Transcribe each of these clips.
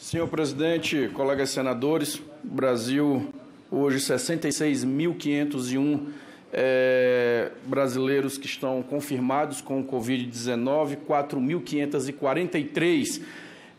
Senhor presidente, colegas senadores, Brasil hoje 66.501 é, eh, brasileiros que estão confirmados com o Covid-19, 4.543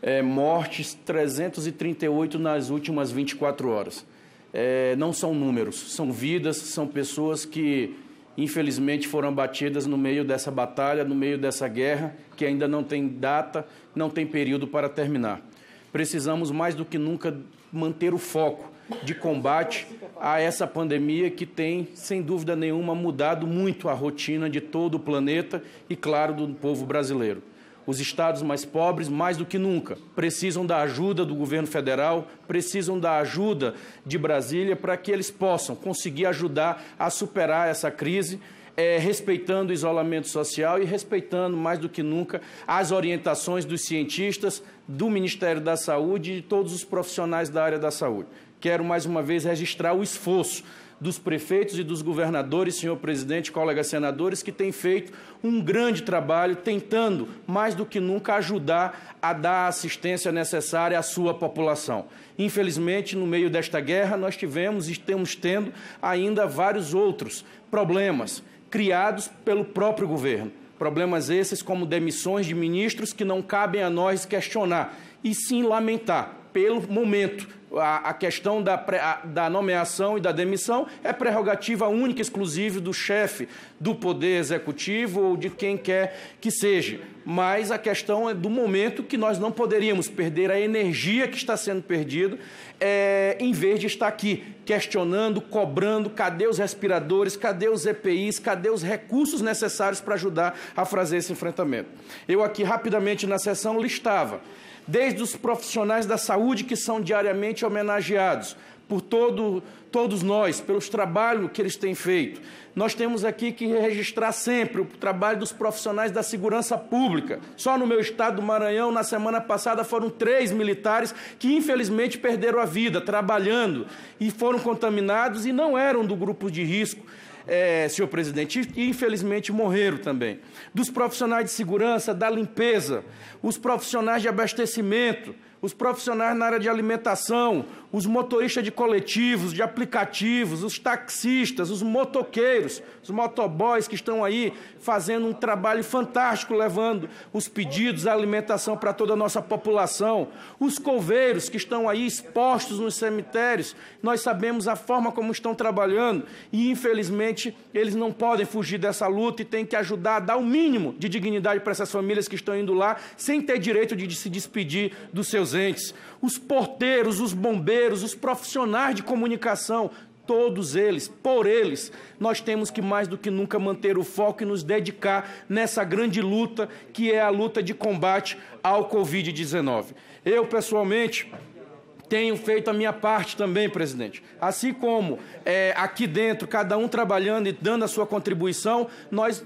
é, mortes, 338 nas últimas 24 horas. É, não são números, são vidas, são pessoas que infelizmente foram batidas no meio dessa batalha, no meio dessa guerra, que ainda não tem data, não tem período para terminar precisamos mais do que nunca manter o foco de combate a essa pandemia que tem, sem dúvida nenhuma, mudado muito a rotina de todo o planeta e, claro, do povo brasileiro. Os estados mais pobres, mais do que nunca, precisam da ajuda do governo federal, precisam da ajuda de Brasília para que eles possam conseguir ajudar a superar essa crise é, respeitando o isolamento social e respeitando, mais do que nunca, as orientações dos cientistas, do Ministério da Saúde e de todos os profissionais da área da saúde. Quero, mais uma vez, registrar o esforço dos prefeitos e dos governadores, senhor presidente, colegas senadores, que têm feito um grande trabalho tentando, mais do que nunca, ajudar a dar a assistência necessária à sua população. Infelizmente, no meio desta guerra, nós tivemos e estamos tendo ainda vários outros problemas criados pelo próprio governo. Problemas esses, como demissões de ministros, que não cabem a nós questionar, e sim lamentar, pelo momento, a, a questão da, a, da nomeação e da demissão é prerrogativa única e exclusiva do chefe do Poder Executivo ou de quem quer que seja. Mas a questão é do momento que nós não poderíamos perder a energia que está sendo perdida é, em vez de estar aqui questionando, cobrando, cadê os respiradores, cadê os EPIs, cadê os recursos necessários para ajudar a fazer esse enfrentamento. Eu aqui rapidamente na sessão listava, desde os profissionais da saúde que são diariamente homenageados por todo, todos nós, pelos trabalhos que eles têm feito. Nós temos aqui que registrar sempre o trabalho dos profissionais da segurança pública. Só no meu estado do Maranhão, na semana passada, foram três militares que infelizmente perderam a vida trabalhando e foram contaminados e não eram do grupo de risco. É, senhor presidente, e infelizmente morreram também. Dos profissionais de segurança, da limpeza, os profissionais de abastecimento, os profissionais na área de alimentação, os motoristas de coletivos, de aplicativos, os taxistas, os motoqueiros, os motoboys que estão aí fazendo um trabalho fantástico, levando os pedidos, a alimentação para toda a nossa população, os coveiros que estão aí expostos nos cemitérios, nós sabemos a forma como estão trabalhando e, infelizmente, eles não podem fugir dessa luta e têm que ajudar a dar o mínimo de dignidade para essas famílias que estão indo lá sem ter direito de se despedir dos seus presentes, os porteiros, os bombeiros, os profissionais de comunicação, todos eles, por eles, nós temos que mais do que nunca manter o foco e nos dedicar nessa grande luta que é a luta de combate ao Covid-19. Eu, pessoalmente, tenho feito a minha parte também, presidente. Assim como é, aqui dentro, cada um trabalhando e dando a sua contribuição, nós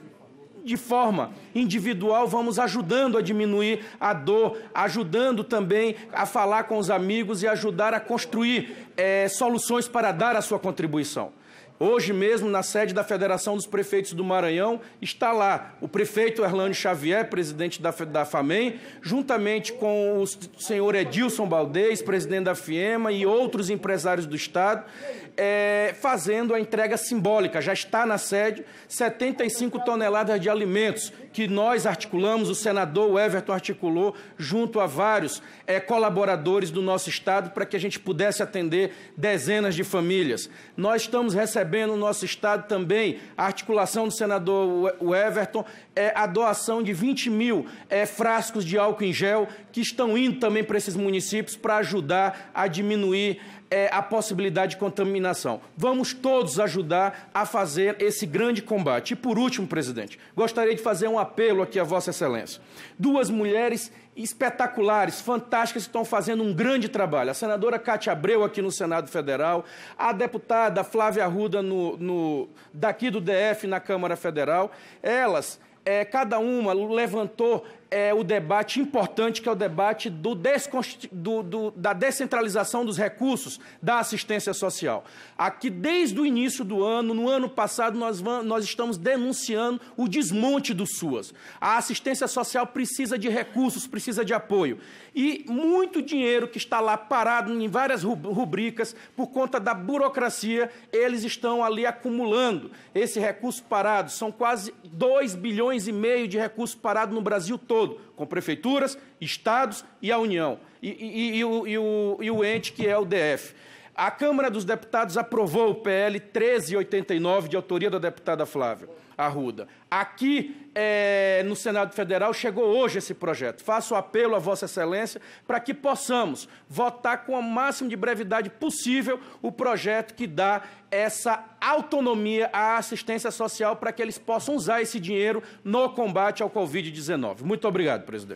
de forma individual, vamos ajudando a diminuir a dor, ajudando também a falar com os amigos e ajudar a construir é, soluções para dar a sua contribuição. Hoje mesmo, na sede da Federação dos Prefeitos do Maranhão, está lá o prefeito Erlânio Xavier, presidente da, da FAMEM, juntamente com o senhor Edilson Baldez, presidente da FIEMA e outros empresários do Estado, é, fazendo a entrega simbólica. Já está na sede 75 toneladas de alimentos que nós articulamos, o senador Everton articulou, junto a vários é, colaboradores do nosso Estado, para que a gente pudesse atender dezenas de famílias. Nós estamos recebendo recebendo no nosso estado também, a articulação do senador Everton, é, a doação de 20 mil é, frascos de álcool em gel, que estão indo também para esses municípios para ajudar a diminuir é, a possibilidade de contaminação. Vamos todos ajudar a fazer esse grande combate. E por último, presidente, gostaria de fazer um apelo aqui a Vossa Excelência. Duas mulheres espetaculares, fantásticas, que estão fazendo um grande trabalho. A senadora Cátia Abreu, aqui no Senado Federal, a deputada Flávia Arruda, ajuda no, no, daqui do DF na Câmara Federal. Elas, é, cada uma levantou é o debate importante, que é o debate do desconst... do, do, da descentralização dos recursos da assistência social. Aqui, desde o início do ano, no ano passado, nós, vamos, nós estamos denunciando o desmonte do SUAS. A assistência social precisa de recursos, precisa de apoio. E muito dinheiro que está lá parado em várias rubricas, por conta da burocracia, eles estão ali acumulando esse recurso parado. São quase 2 bilhões e meio de recursos parados no Brasil todo todo, com prefeituras, estados e a União, e, e, e, o, e o, o ente que é o DF. A Câmara dos Deputados aprovou o PL 1389, de autoria da deputada Flávia Arruda. Aqui, é, no Senado Federal, chegou hoje esse projeto. Faço apelo a Vossa Excelência para que possamos votar com o máximo de brevidade possível o projeto que dá essa autonomia à assistência social para que eles possam usar esse dinheiro no combate ao Covid-19. Muito obrigado, presidente.